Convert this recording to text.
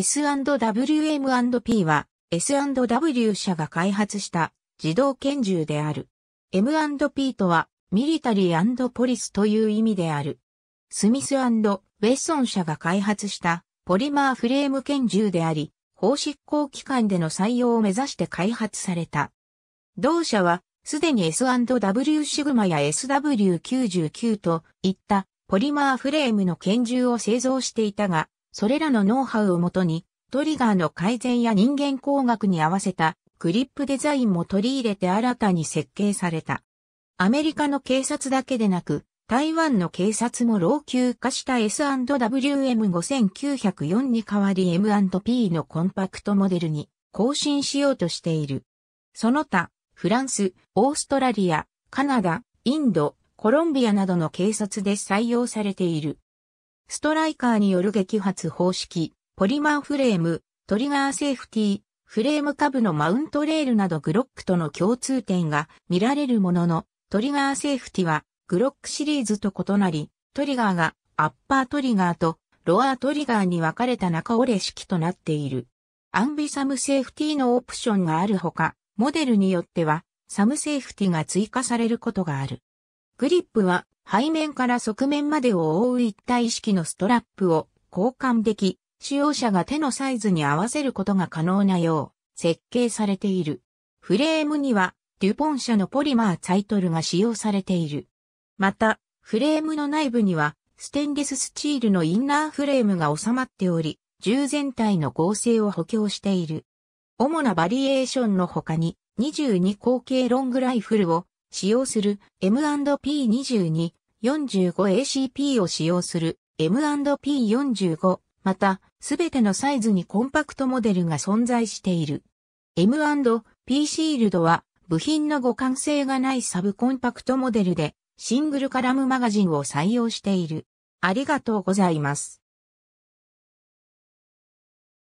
S&WM&P は S&W 社が開発した自動拳銃である。M&P とはミリタリーポリスという意味である。スミスウェッソン社が開発したポリマーフレーム拳銃であり、法執行機関での採用を目指して開発された。同社はすでに S&W シグマや SW99 といったポリマーフレームの拳銃を製造していたが、それらのノウハウをもとに、トリガーの改善や人間工学に合わせたグリップデザインも取り入れて新たに設計された。アメリカの警察だけでなく、台湾の警察も老朽化した S&WM5904 に代わり M&P のコンパクトモデルに更新しようとしている。その他、フランス、オーストラリア、カナダ、インド、コロンビアなどの警察で採用されている。ストライカーによる撃発方式、ポリマーフレーム、トリガーセーフティー、フレーム下部のマウントレールなどグロックとの共通点が見られるものの、トリガーセーフティはグロックシリーズと異なり、トリガーがアッパートリガーとロアートリガーに分かれた中折れ式となっている。アンビサムセーフティのオプションがあるほか、モデルによってはサムセーフティが追加されることがある。グリップは背面から側面までを覆う一体式のストラップを交換でき、使用者が手のサイズに合わせることが可能なよう設計されている。フレームにはデュポン社のポリマータイトルが使用されている。また、フレームの内部にはステンレススチールのインナーフレームが収まっており、銃全体の合成を補強している。主なバリエーションの他に22口径ロングライフルを使用する M&P22-45ACP を使用する M&P45 またすべてのサイズにコンパクトモデルが存在している。M&P シールドは部品の互換性がないサブコンパクトモデルでシングルカラムマガジンを採用している。ありがとうございます。